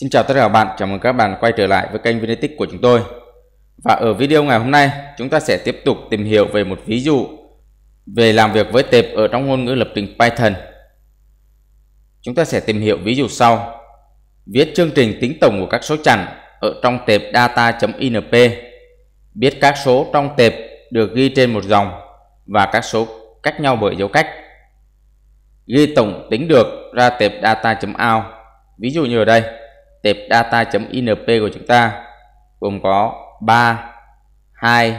Xin chào tất cả các bạn, chào mừng các bạn quay trở lại với kênh Vinetech của chúng tôi. Và ở video ngày hôm nay, chúng ta sẽ tiếp tục tìm hiểu về một ví dụ về làm việc với tệp ở trong ngôn ngữ lập trình Python. Chúng ta sẽ tìm hiểu ví dụ sau. Viết chương trình tính tổng của các số chẵn ở trong tệp data.inp. Biết các số trong tệp được ghi trên một dòng và các số cách nhau bởi dấu cách. Ghi tổng tính được ra tệp data.out. Ví dụ như ở đây, tệp data.inp của chúng ta gồm có 3, 2,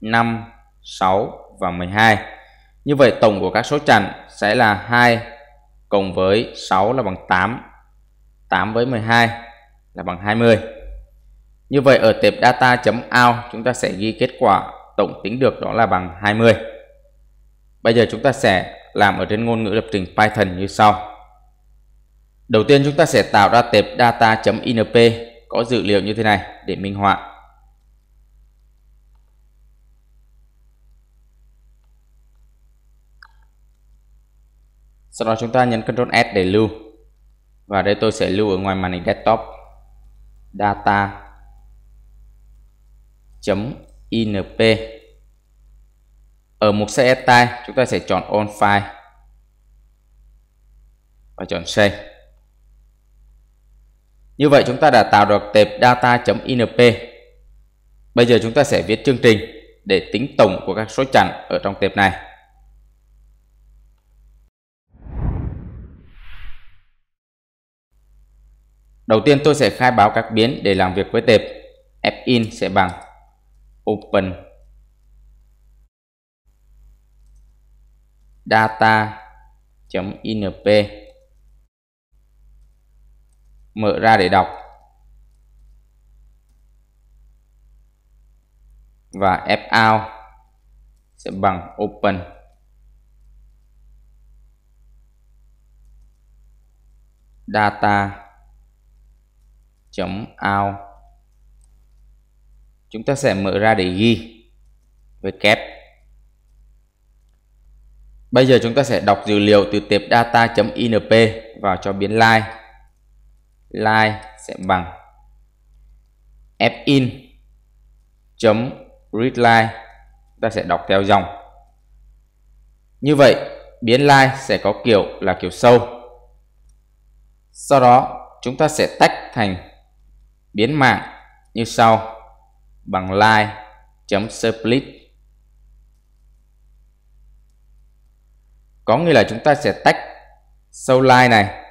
5, 6 và 12. Như vậy tổng của các số chẵn sẽ là 2 cộng với 6 là bằng 8. 8 với 12 là bằng 20. Như vậy ở tệp data.out chúng ta sẽ ghi kết quả tổng tính được đó là bằng 20. Bây giờ chúng ta sẽ làm ở trên ngôn ngữ lập trình Python như sau. Đầu tiên chúng ta sẽ tạo ra tệp data.inp có dữ liệu như thế này để minh họa. Sau đó chúng ta nhấn Ctrl S để lưu. Và đây tôi sẽ lưu ở ngoài màn hình desktop data .inp ở mục CSI chúng ta sẽ chọn All file và chọn save như vậy chúng ta đã tạo được tệp data.inp. Bây giờ chúng ta sẽ viết chương trình để tính tổng của các số chẵn ở trong tệp này. Đầu tiên tôi sẽ khai báo các biến để làm việc với tệp. fin sẽ bằng open data.inp mở ra để đọc và F out sẽ bằng open data chấm out chúng ta sẽ mở ra để ghi với kép bây giờ chúng ta sẽ đọc dữ liệu từ tệp data.inp vào cho biến line line sẽ bằng fin chấm read line ta sẽ đọc theo dòng như vậy biến line sẽ có kiểu là kiểu sâu sau đó chúng ta sẽ tách thành biến mạng như sau bằng line chấm split có nghĩa là chúng ta sẽ tách sâu line này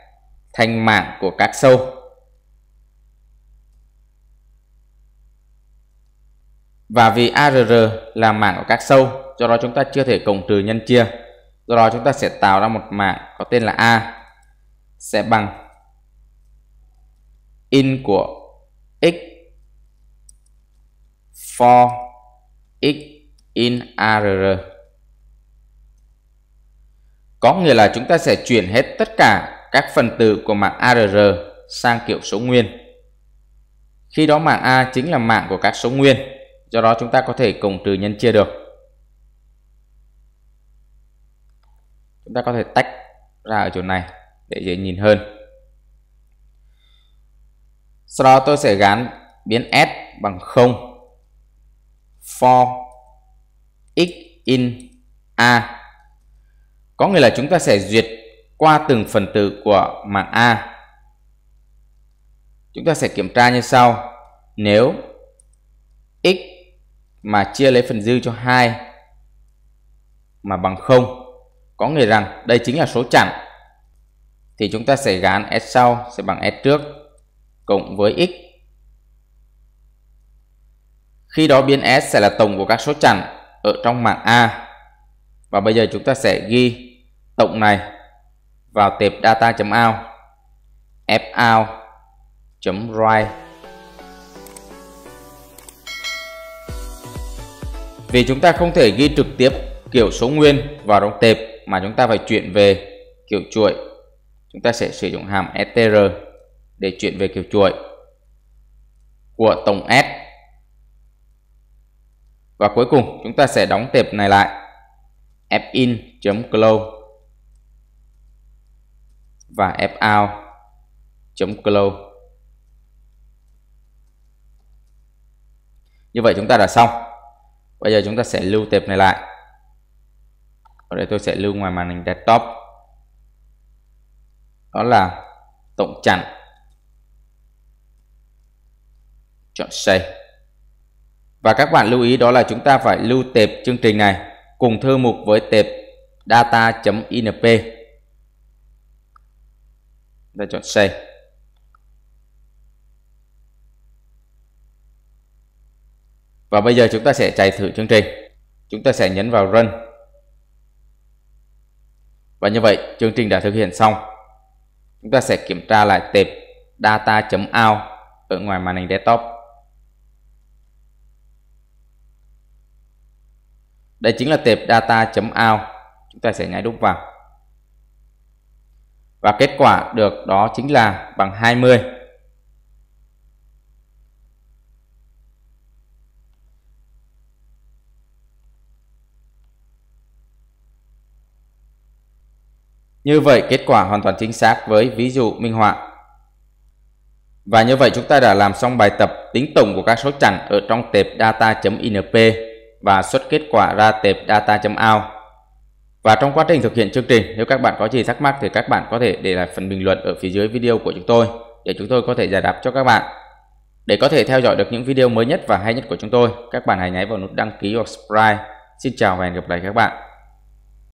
thành mảng của các sâu và vì ARR là mảng của các sâu do đó chúng ta chưa thể cộng trừ nhân chia do đó chúng ta sẽ tạo ra một mảng có tên là A sẽ bằng in của x for x in ARR có nghĩa là chúng ta sẽ chuyển hết tất cả các phần tử của mạng ARR sang kiểu số nguyên. Khi đó mạng A chính là mạng của các số nguyên, do đó chúng ta có thể cộng trừ nhân chia được. Chúng ta có thể tách ra ở chỗ này để dễ nhìn hơn. Sau đó tôi sẽ gắn biến S bằng 0 for x in A. Có nghĩa là chúng ta sẽ duyệt qua từng phần tử của mạng A. Chúng ta sẽ kiểm tra như sau. Nếu x mà chia lấy phần dư cho 2 mà bằng 0, có nghĩa rằng đây chính là số chẵn. Thì chúng ta sẽ gán s sau sẽ bằng s trước cộng với x. Khi đó biến s sẽ là tổng của các số chẵn ở trong mạng A. Và bây giờ chúng ta sẽ ghi tổng này vào tệp data.out fout.write Vì chúng ta không thể ghi trực tiếp kiểu số nguyên vào trong tệp mà chúng ta phải chuyển về kiểu chuỗi. Chúng ta sẽ sử dụng hàm str e để chuyển về kiểu chuỗi của tổng S. Và cuối cùng chúng ta sẽ đóng tệp này lại fin.close và F fout.close Như vậy chúng ta đã xong Bây giờ chúng ta sẽ lưu tệp này lại Ở đây tôi sẽ lưu ngoài màn hình desktop Đó là tổng chặn Chọn Save Và các bạn lưu ý đó là chúng ta phải lưu tệp chương trình này cùng thư mục với tệp data.inp ta chọn save và bây giờ chúng ta sẽ chạy thử chương trình chúng ta sẽ nhấn vào run và như vậy chương trình đã thực hiện xong chúng ta sẽ kiểm tra lại tệp data.out ở ngoài màn hình desktop đây chính là tệp data.out chúng ta sẽ nhảy đúp vào và kết quả được đó chính là bằng 20. Như vậy kết quả hoàn toàn chính xác với ví dụ minh họa. Và như vậy chúng ta đã làm xong bài tập tính tổng của các số chẵn ở trong tệp data.inp và xuất kết quả ra tệp data.out. Và trong quá trình thực hiện chương trình, nếu các bạn có gì thắc mắc thì các bạn có thể để lại phần bình luận ở phía dưới video của chúng tôi để chúng tôi có thể giải đáp cho các bạn. Để có thể theo dõi được những video mới nhất và hay nhất của chúng tôi, các bạn hãy nhấn vào nút đăng ký hoặc subscribe. Xin chào và hẹn gặp lại các bạn.